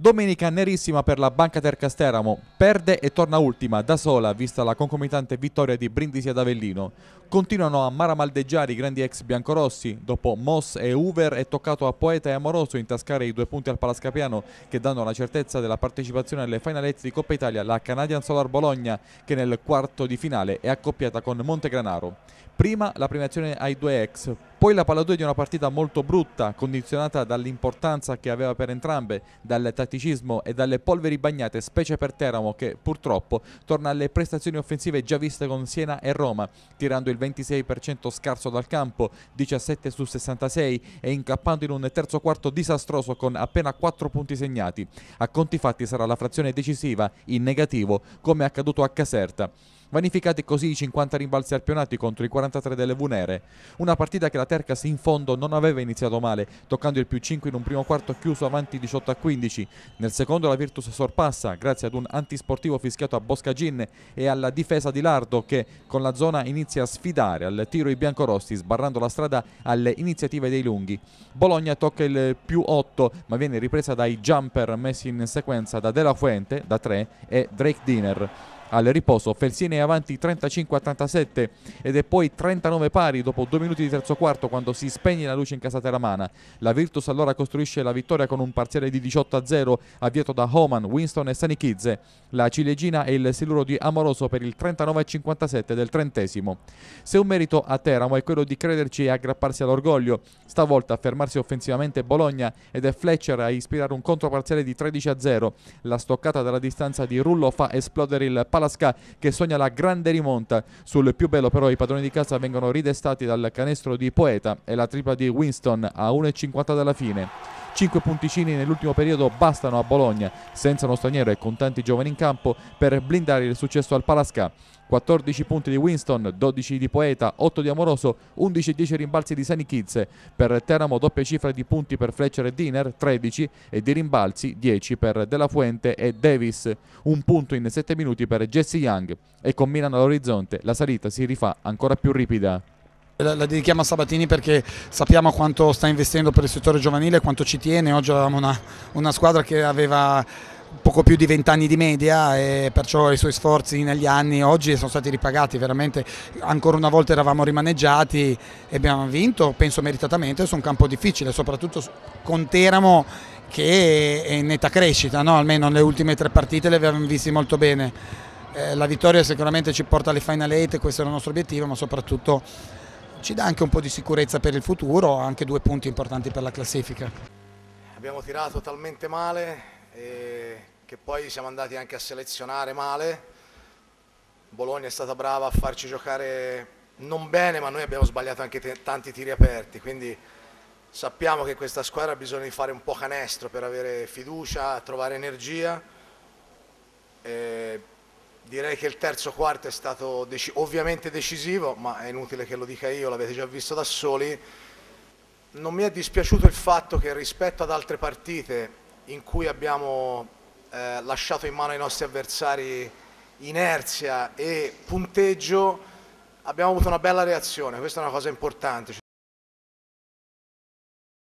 Domenica nerissima per la Banca Tercasteramo, perde e torna ultima da sola vista la concomitante vittoria di Brindisi ad Avellino. Continuano a maramaldeggiare i grandi ex biancorossi, dopo Moss e Uver è toccato a Poeta e Amoroso intascare i due punti al Palascapiano che danno la certezza della partecipazione alle finalette di Coppa Italia la Canadian Solar Bologna che nel quarto di finale è accoppiata con Montegranaro. Prima la premiazione ai due ex, poi la Palla 2 di una partita molto brutta, condizionata dall'importanza che aveva per entrambe, dal tatticismo e dalle polveri bagnate, specie per Teramo che purtroppo torna alle prestazioni offensive già viste con Siena e Roma, tirando il 26% scarso dal campo, 17 su 66 e incappando in un terzo quarto disastroso con appena 4 punti segnati. A conti fatti sarà la frazione decisiva in negativo come è accaduto a Caserta. Vanificati così i 50 rimbalzi arpionati contro i 43 delle Vunere. Una partita che la Tercas in fondo non aveva iniziato male, toccando il più 5 in un primo quarto chiuso avanti 18 a 15. Nel secondo la Virtus sorpassa grazie ad un antisportivo fischiato a Bosca Gin e alla difesa di Lardo che con la zona inizia a sfidare al tiro i biancorossi sbarrando la strada alle iniziative dei lunghi. Bologna tocca il più 8 ma viene ripresa dai jumper messi in sequenza da De La Fuente da 3 e Drake Diner al riposo. Felsine è avanti 35-37 ed è poi 39 pari dopo due minuti di terzo quarto quando si spegne la luce in casa teramana. La Virtus allora costruisce la vittoria con un parziale di 18-0 avviato da Homan, Winston e Sanichizze. La ciliegina è il siluro di Amoroso per il 39-57 del trentesimo. Se un merito a Teramo è quello di crederci e aggrapparsi all'orgoglio, stavolta a fermarsi offensivamente Bologna ed è Fletcher a ispirare un controparziale di 13-0. La stoccata dalla distanza di Rullo fa esplodere il parziale Palasca che sogna la grande rimonta sul più bello però i padroni di casa vengono ridestati dal canestro di Poeta e la tripla di Winston a 1.50 dalla fine 5 punticini nell'ultimo periodo bastano a Bologna, senza uno straniero e con tanti giovani in campo, per blindare il successo al Palasca. 14 punti di Winston, 12 di Poeta, 8 di Amoroso, 11 e 10 rimbalzi di Sanichizze. Per Teramo doppia cifra di punti per Fletcher e Diner, 13 e di rimbalzi 10 per Della Fuente e Davis. Un punto in 7 minuti per Jesse Young e con Milano all'orizzonte la salita si rifà ancora più ripida. La, la dedichiamo a Sabatini perché sappiamo quanto sta investendo per il settore giovanile, quanto ci tiene. Oggi avevamo una, una squadra che aveva poco più di 20 anni di media e perciò i suoi sforzi negli anni oggi sono stati ripagati veramente ancora una volta eravamo rimaneggiati e abbiamo vinto penso meritatamente su un campo difficile soprattutto con Teramo che è in netta crescita no? almeno nelle ultime tre partite le abbiamo visti molto bene eh, la vittoria sicuramente ci porta alle Final 8, questo era il nostro obiettivo, ma soprattutto ci dà anche un po' di sicurezza per il futuro, anche due punti importanti per la classifica. Abbiamo tirato talmente male eh, che poi siamo andati anche a selezionare male. Bologna è stata brava a farci giocare non bene, ma noi abbiamo sbagliato anche tanti tiri aperti, quindi sappiamo che questa squadra ha bisogno di fare un po' canestro per avere fiducia, trovare energia. Eh, Direi che il terzo quarto è stato dec ovviamente decisivo, ma è inutile che lo dica io, l'avete già visto da soli. Non mi è dispiaciuto il fatto che rispetto ad altre partite in cui abbiamo eh, lasciato in mano ai nostri avversari inerzia e punteggio, abbiamo avuto una bella reazione, questa è una cosa importante.